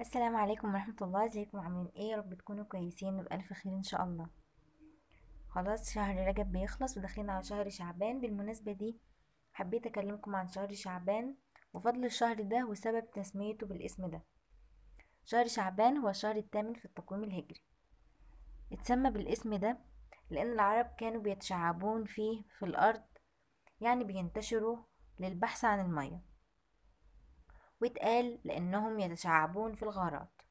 السلام عليكم ورحمة الله ازيكم عاملين ايه رب تكونوا كويسين بألف خير ان شاء الله خلاص شهر رجب بيخلص وداخلين على شهر شعبان بالمناسبة دي حبيت اكلمكم عن شهر شعبان وفضل الشهر ده وسبب تسميته بالاسم ده شهر شعبان هو الشهر الثامن في التقويم الهجري اتسمى بالاسم ده لان العرب كانوا بيتشعبون فيه في الارض يعني بينتشروا للبحث عن الميه واتقال لأنهم يتشعبون في الغارات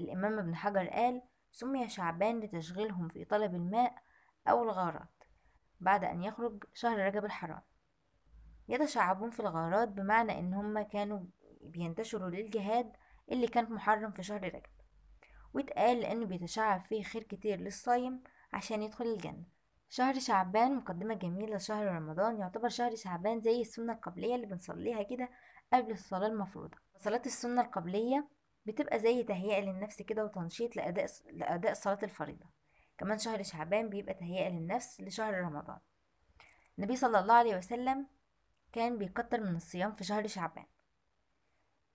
الإمام ابن حجر قال سمي شعبان لتشغيلهم في طلب الماء أو الغارات بعد أن يخرج شهر رجب الحرام يتشعبون في الغارات بمعنى إن هم كانوا بينتشروا للجهاد اللي كان محرم في شهر رجب واتقال لأنه بيتشعب فيه خير كتير للصايم عشان يدخل الجنة شهر شعبان مقدمة جميلة لشهر رمضان يعتبر شهر شعبان زي السنة القبلية اللي بنصليها كده قبل الصلاة المفروضة صلاة السنة القبلية بتبقى زي تهيئة للنفس كده وتنشيط لأداء لأداء صلاة الفريضة كمان شهر شعبان بيبقى تهيئة للنفس لشهر رمضان النبي صلى الله عليه وسلم كان بيكتر من الصيام في شهر شعبان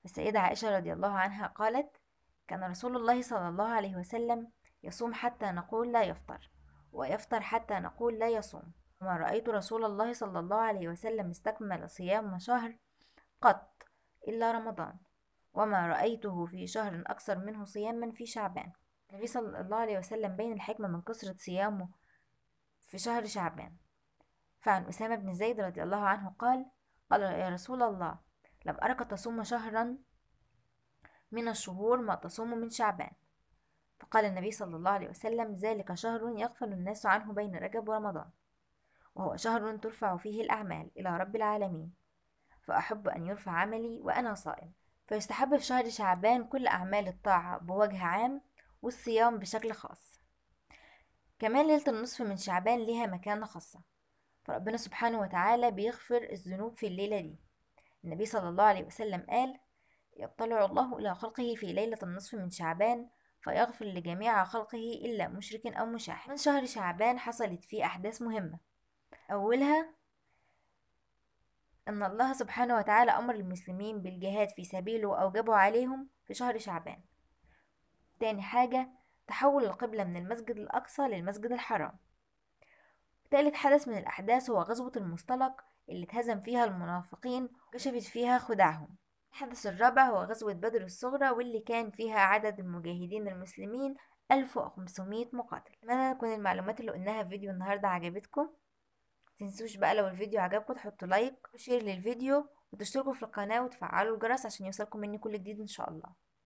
السيدة عائشة رضي الله عنها قالت كان رسول الله صلى الله عليه وسلم يصوم حتى نقول لا يفطر ويفطر حتى نقول لا يصوم وما رأيت رسول الله صلى الله عليه وسلم استكمل صيام شهر قط إلا رمضان وما رأيته في شهر أكثر منه صياما في شعبان النبي صلى الله عليه وسلم بين الحكمة من كثرة صيامه في شهر شعبان فعن أسامة بن زيد رضي الله عنه قال قال يا رسول الله لم أرك تصوم شهرا من الشهور ما تصوم من شعبان فقال النبي صلى الله عليه وسلم ذلك شهر يغفل الناس عنه بين رجب ورمضان وهو شهر ترفع فيه الأعمال إلى رب العالمين فأحب أن يرفع عملي وأنا صائم فيستحب في شهر شعبان كل أعمال الطاعة بوجه عام والصيام بشكل خاص كمان ليلة النصف من شعبان ليها مكانة خاصة فربنا سبحانه وتعالى بيغفر الذنوب في الليلة دي النبي صلى الله عليه وسلم قال يطلع الله إلى خلقه في ليلة النصف من شعبان فيغفر لجميع خلقه إلا مشرك أو مشاحن من شهر شعبان حصلت فيه أحداث مهمة أولها أن الله سبحانه وتعالى أمر المسلمين بالجهاد في سبيله وأوجبه عليهم في شهر شعبان تاني حاجة تحول القبلة من المسجد الأقصى للمسجد الحرام ثالث حدث من الأحداث هو غزوة المصطلق اللي اتهزم فيها المنافقين وكشفت فيها خدعهم الحدث الرابع هو غزوة بدر الصغرى واللي كان فيها عدد المجاهدين المسلمين 1500 مقاتل اتمنى تكون المعلومات اللي قلناها في فيديو النهارده عجبتكم متنسوش بقى لو الفيديو عجبكم تحطوا لايك وشير للفيديو وتشتركوا في القناه وتفعلوا الجرس عشان يوصلكم مني كل جديد ان شاء الله